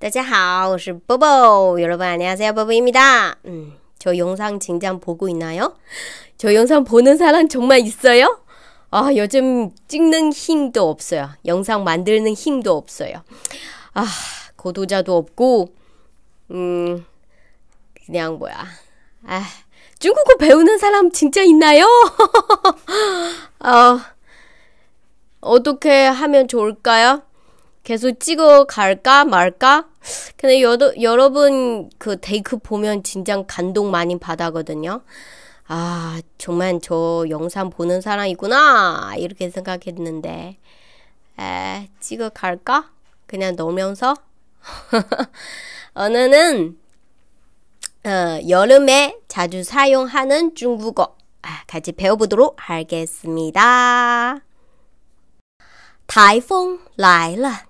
大家好,我是 뽀뽀. 여러분 안녕하세요. 뽀뽀입니다. 음, 저 영상 진장 보고 있나요? 저 영상 보는 사람 정말 있어요? 아, 요즘 찍는 힘도 없어요. 영상 만드는 힘도 없어요. 아, 고도자도 없고 음, 그냥 뭐야. 아, 중국어 배우는 사람 진짜 있나요? 어, 어떻게 하면 좋을까요? 계속 찍어 갈까 말까? 근데 여, 여러분 그 데이크 보면 진짜 감동 많이 받았거든요 아, 정말 저 영상 보는 사람이구나. 이렇게 생각했는데. 에, 찍어 갈까? 그냥 놀면서. 언어는 어, 여름에 자주 사용하는 중국어 아, 같이 배워보도록 하겠습니다. 台风来了。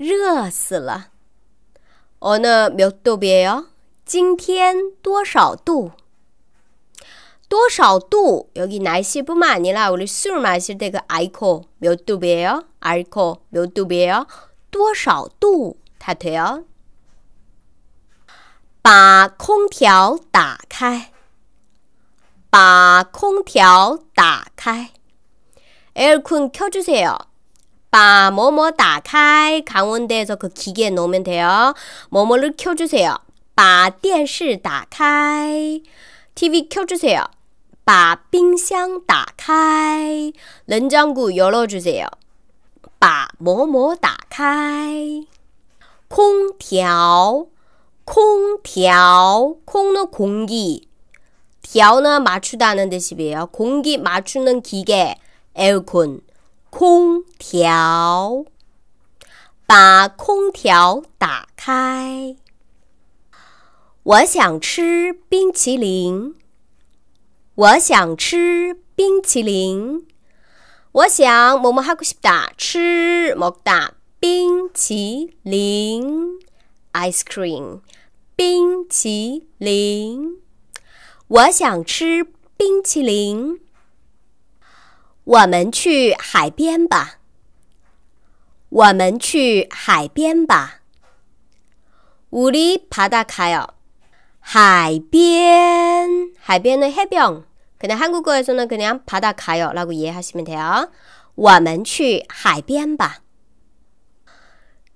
热死了。어느몇도예요今天多少度？多少度여기 날씨뿐만 아니라 우리 술 마실 때그 알코 몇 도예요? 알코 몇 도예요? 多少度다 돼요. 把空调打开.把空调打开. 에어컨 켜주세요. 빠 뭐뭐 다카이 강원대에서 그 기계에 넣으면 돼요. 뭐뭐를 켜주세요. 빠电视 다카이 TV 켜주세요. 빠 빙샹 다카이 냉장고 열어주세요. 빠 뭐뭐 다카이 콩调 콩调 콩은 공기 调는 맞추다는 뜻이에요. 공기 맞추는 기계 에어컨 空调，把空调打开。我想吃冰淇淋。我想吃冰淇淋。我想么么哈古西达吃么么哒冰淇淋，ice cream，冰淇淋。我想吃冰淇淋。我们去海边吧。我们去海边吧。우리바다가 요。 海边，海边的海边。可能韩国어에서는그냥바다가요라고이해하시면돼 요。 我们去海边吧。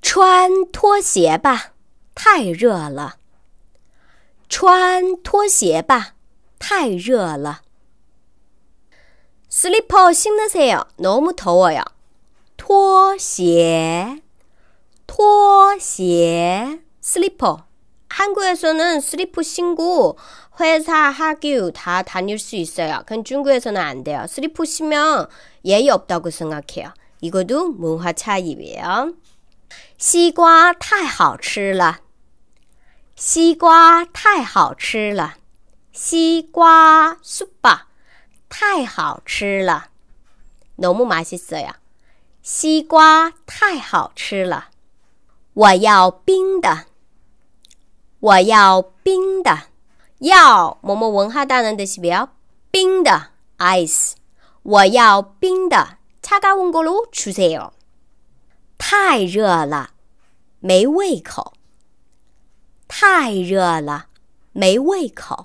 穿拖鞋吧，太热了。穿拖鞋吧，太热了。 슬리퍼 신으세요. 너무 더워요. 拖鞋,拖鞋, 슬리퍼. 한국에서는 슬리퍼 신고 회사, 학교 다 다닐 수 있어요. 근 중국에서는 안 돼요. 슬리퍼 신면 예의 없다고 생각해요. 이것도 문화 차이예요. 西瓜太好吃了.西瓜太好吃了.西瓜 쑥바 太好吃了，侬木马些子呀？西瓜太好吃了，我要冰的，我要冰的，要某某文化大人的是不要冰的？Ice，我要冰的。擦嘎温锅炉出赛哦，太热了，没胃口。太热了，没胃口。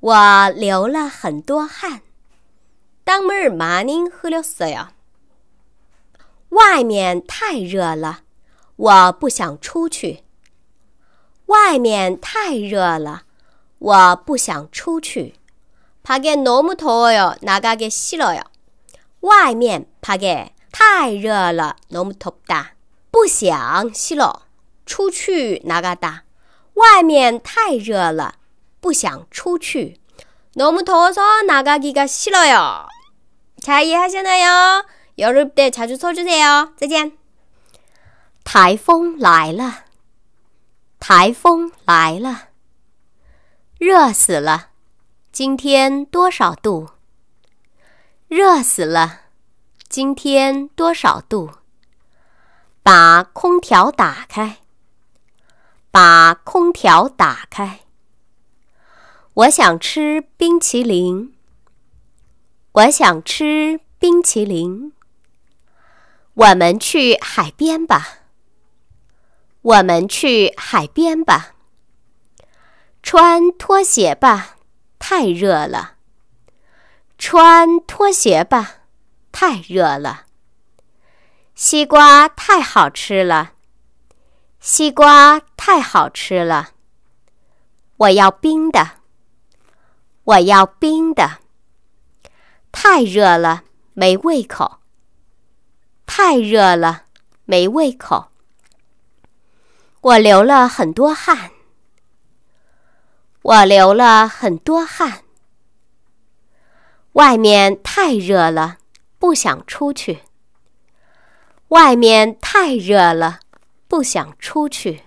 我流了很多汗。当门儿马宁喝了水呀。外面太热了，我不想出去。外面太热了，我不想出去。怕给너무더워나가给싫어 요。 外面怕给太热了，너무덥 다， 不想싫 어。 出去나가 다， 外面太热了。不想出去，너무더워서나가기가싫어 요。 잘이해하셨나요여름때자주써주세요再见。台风来了，台风来了，热死了。今天多少度？热死了。今天多少度？把空调打开。把空调打开。我想吃冰淇淋。我想吃冰淇淋。我们去海边吧。我们去海边吧。穿拖鞋吧，太热了。穿拖鞋吧，太热了。西瓜太好吃了。西瓜太好吃了。我要冰的。我要冰的。太热了，没胃口。太热了，没胃口。我流了很多汗。我流了很多汗。外面太热了，不想出去。外面太热了，不想出去。